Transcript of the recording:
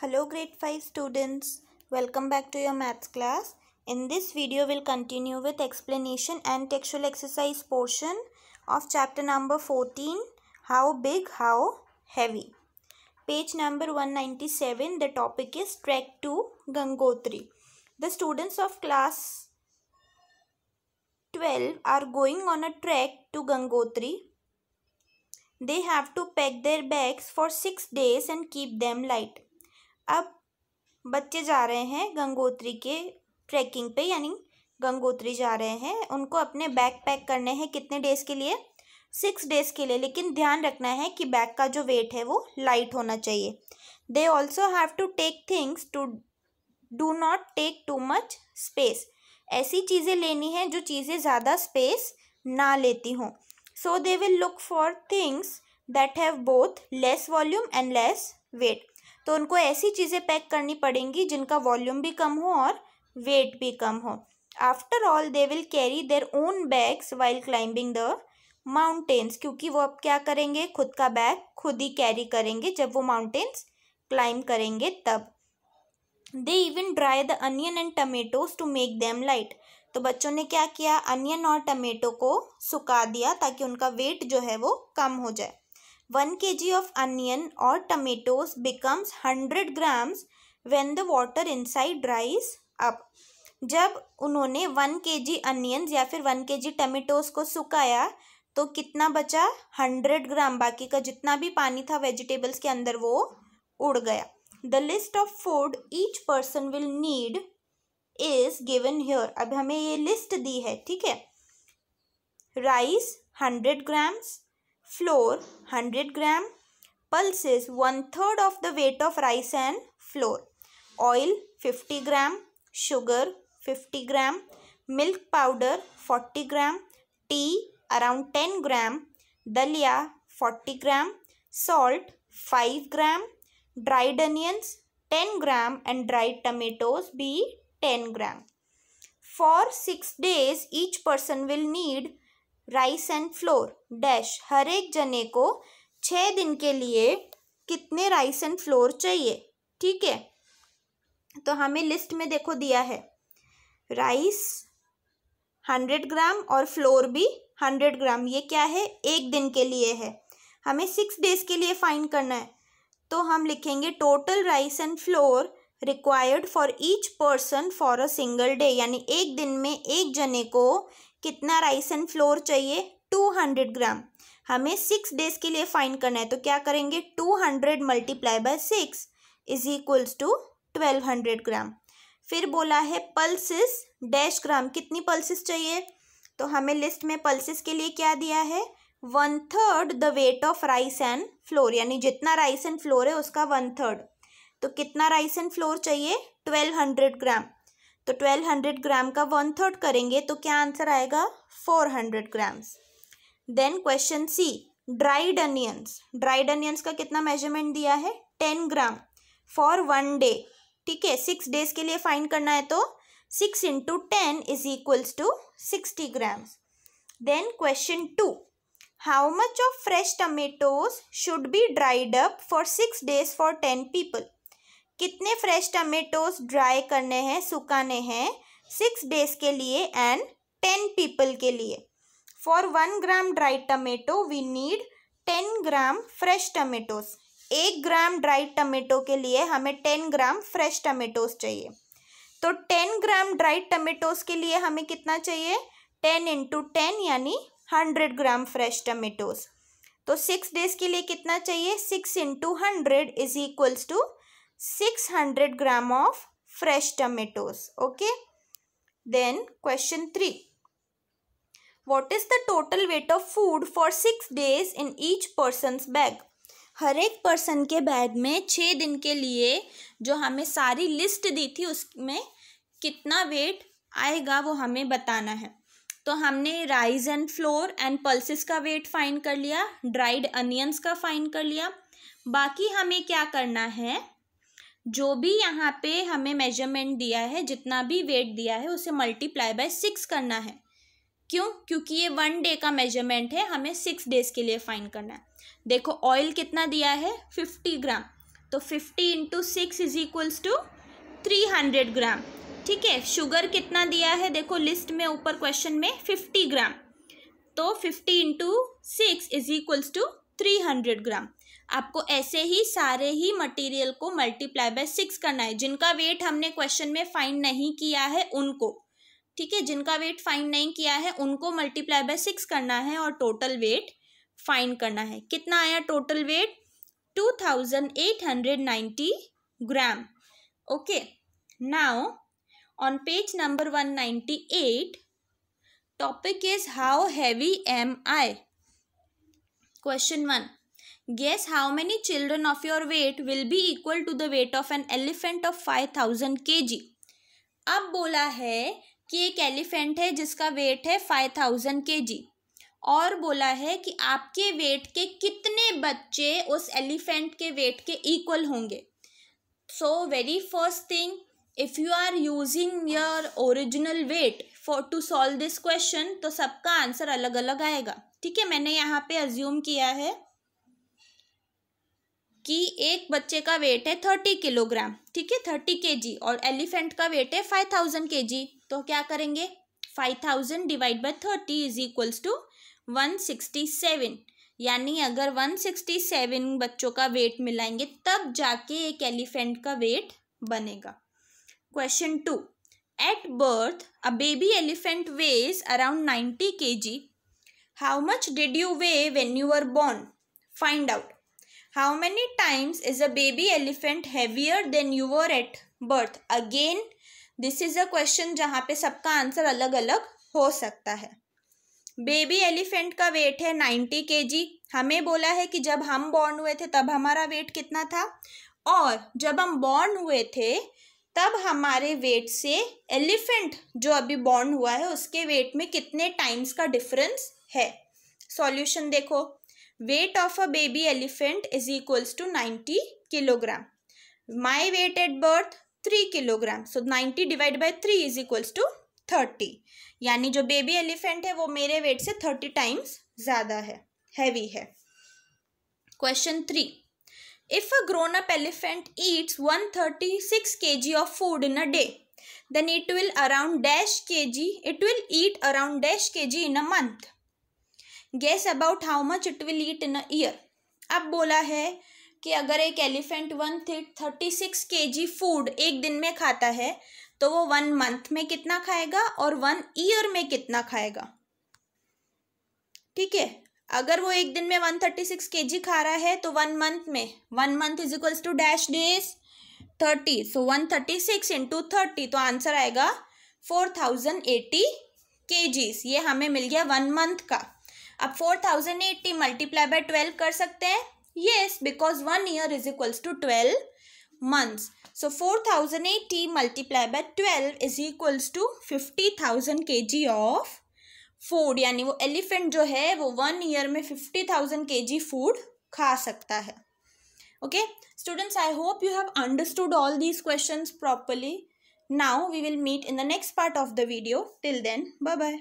Hello grade 5 students. Welcome back to your maths class. In this video we'll continue with explanation and textual exercise portion of chapter number 14 how big how heavy. Page number 197 the topic is trek to Gangotri. The students of class 12 are going on a trek to Gangotri. They have to pack their bags for 6 days and keep them light. अब बच्चे जा रहे हैं गंगोत्री के trekking पे यानी गंगोत्री जा रहे हैं उनको अपने बैग पैक करने हैं कितने डेज़ के लिए सिक्स डेज़ के लिए लेकिन ध्यान रखना है कि बैग का जो वेट है वो लाइट होना चाहिए they also have to take things to do not take too much space ऐसी चीज़ें लेनी है जो चीज़ें ज़्यादा स्पेस ना लेती हों so they will look for things that have both less volume and less weight तो उनको ऐसी चीज़ें पैक करनी पड़ेंगी जिनका वॉल्यूम भी कम हो और वेट भी कम हो after all they will carry their own bags while climbing the mountains क्योंकि वो अब क्या करेंगे खुद का बैग खुद ही कैरी करेंगे जब वो माउंटेन्स क्लाइंब करेंगे तब they even dry the onion and tomatoes to make them light तो बच्चों ने क्या किया अनियन और टमेटो को सुखा दिया ताकि उनका वेट जो है वो कम हो जाए one K G of onion और tomatoes becomes hundred grams when the water inside dries up जब उन्होंने के जी अनियंस या फिर वन के जी टमेटोज को सुखाया तो कितना बचा हंड्रेड ग्राम बाकी का जितना भी पानी था वेजिटेबल्स के अंदर वो उड़ गया the list of food each person will need is given here अब हमें ये लिस्ट दी है ठीक है rice hundred grams flour 100 gram, pulses one third of the weight of rice and flour, oil 50 gram, sugar 50 gram, milk powder 40 gram, tea around 10 gram, dalia 40 gram, salt 5 gram, dried onions 10 gram and dried tomatoes be 10 gram. For 6 days, each person will need rice and flour dash हर एक जने को छः दिन के लिए कितने rice and flour चाहिए ठीक है तो हमें लिस्ट में देखो दिया है राइस हंड्रेड ग्राम और फ्लोर भी हंड्रेड ग्राम ये क्या है एक दिन के लिए है हमें सिक्स डेज के लिए फाइन करना है तो हम लिखेंगे total rice and flour required for each person for a single day यानी एक दिन में एक जने को कितना राइस एंड फ्लोर चाहिए टू हंड्रेड ग्राम हमें सिक्स डेज के लिए फाइन करना है तो क्या करेंगे two hundred multiply by six is equals to twelve hundred gram फिर बोला है पल्सिस डैश ग्राम कितनी पल्सिस चाहिए तो हमें लिस्ट में पल्सिस के लिए क्या दिया है one third the weight of rice and flour यानी जितना राइस एंड फ्लोर है उसका वन थर्ड तो कितना राइस एंड फ्लोर चाहिए ट्वेल्व हंड्रेड ग्राम तो ट्वेल्व हंड्रेड ग्राम का वन थर्ड करेंगे तो क्या आंसर आएगा four hundred grams then question C dried onions dried onions का कितना मेजरमेंट दिया है ten gram for one day ठीक है सिक्स डेज के लिए फाइन करना है तो six into ten is equals to sixty grams then question two how much of fresh tomatoes should be dried up for six days for ten people कितने fresh tomatoes dry करने हैं सुखाने हैं सिक्स डेज के लिए and ten people के लिए for one gram dry tomato we need ten gram fresh tomatoes एक ग्राम ड्राई टमेटो के लिए हमें टेन ग्राम फ्रेश टमेटोज चाहिए तो टेन ग्राम ड्राई टमेटोज के लिए हमें कितना चाहिए टेन इंटू टेन यानी हंड्रेड ग्राम फ्रेश टमेटोज तो सिक्स डेज के लिए कितना चाहिए six into hundred is equals to six hundred gram of fresh tomatoes okay then question three what is the total weight of food for six days in each persons bag हर एक person के bag में छः दिन के लिए जो हमें सारी लिस्ट दी थी उसमें कितना वेट आएगा वो हमें बताना है तो हमने rice and flour and pulses का वेट फाइन कर लिया ड्राइड अनियंस का फाइन कर लिया बाकी हमें क्या करना है जो भी यहाँ पे हमें मेजरमेंट दिया है जितना भी वेट दिया है उसे मल्टीप्लाई बाय सिक्स करना है क्यों क्योंकि ये वन डे का मेजरमेंट है हमें सिक्स डेज़ के लिए फाइन करना है देखो ऑयल कितना दिया है फिफ्टी ग्राम तो fifty into six is equals to three hundred gram ठीक है शुगर कितना दिया है देखो लिस्ट में ऊपर क्वेश्चन में फिफ्टी ग्राम तो fifty into six is equals to three hundred gram आपको ऐसे ही सारे ही मटेरियल को मल्टीप्लाई बाय सिक्स करना है जिनका वेट हमने क्वेश्चन में फाइंड नहीं किया है उनको ठीक है जिनका वेट फाइंड नहीं किया है उनको मल्टीप्लाई बाय सिक्स करना है और टोटल वेट फाइंड करना है कितना आया total weight two thousand eight hundred ninety gram okay now number one ninety eight topic is how heavy am I question one Guess how many children of your weight will be equal to the weight of an elephant of 5000 kg? अब बोला है कि एक elephant है जिसका wait है 5000 kg और बोला है कि आपके वेट के कितने बच्चे उस एलिफेंट के वेट के इक्वल होंगे so very first thing if you are using your original weight for to solve this question तो सबका आंसर अलग अलग आएगा ठीक है मैंने यहाँ पे अज्यूम किया है कि एक बच्चे का वेट है थर्टी किलोग्राम ठीक है थर्टी के जी और एलिफेंट का वेट है फाइव थाउजेंड के जी तो क्या करेंगे five thousand divide by thirty is equals to one sixty seven यानी अगर वन सिक्सटी सेवन बच्चों का वेट मिलाएंगे तब जाके एक एलिफेंट का वेट बनेगा question two at birth a baby elephant weighs around ninety K G how much did you weigh when you are born find out how many times is a baby elephant heavier than your at birth again this is a question जहाँ पे सबका answer अलग अलग हो सकता है baby elephant का weight है नाइन्टी के जी हमें बोला है कि जब हम बॉर्न हुए थे तब हमारा वेट कितना था और जब हम बॉर्न हुए थे तब हमारे वेट से एलिफेंट जो अभी बॉर्न हुआ है उसके वेट में कितने टाइम्स का डिफरेंस है सॉल्यूशन देखो weight of a baby elephant is equals to 90 kilogram my weight at birth 3 kilogram so 90 divided by 3 is equals to 30 यानी जो बेबी एलिफेंट है वो मेरे वेट से 30 टाइम्स ज़्यादा है हैवी है question three if a grown up elephant eats 136 kg of food in a day then it will around dash kg it will eat around dash kg in a month guess about how much it will eat in a year अब बोला है कि अगर एक elephant one thirty six के G food एक दिन में खाता है तो वो वन मंथ में कितना खाएगा और वन ईयर में कितना खाएगा ठीक है अगर वो एक दिन में वन थर्टी सिक्स के जी खा रहा है तो वन मंथ में one month is equals to dash days thirty so one thirty six into thirty तो आंसर आएगा four thousand eighty K Gs ये हमें मिल गया वन मंथ का अब four thousand eighty multiply by twelve कर सकते हैं yes because one year is equals to twelve months so four thousand eighty multiply by twelve is equals to fifty thousand K G of food यानी वो elephant जो है वो one year में fifty thousand K G food खा सकता है okay students I hope you have understood all these question properly now we will meet in the next part of the video till then bye bye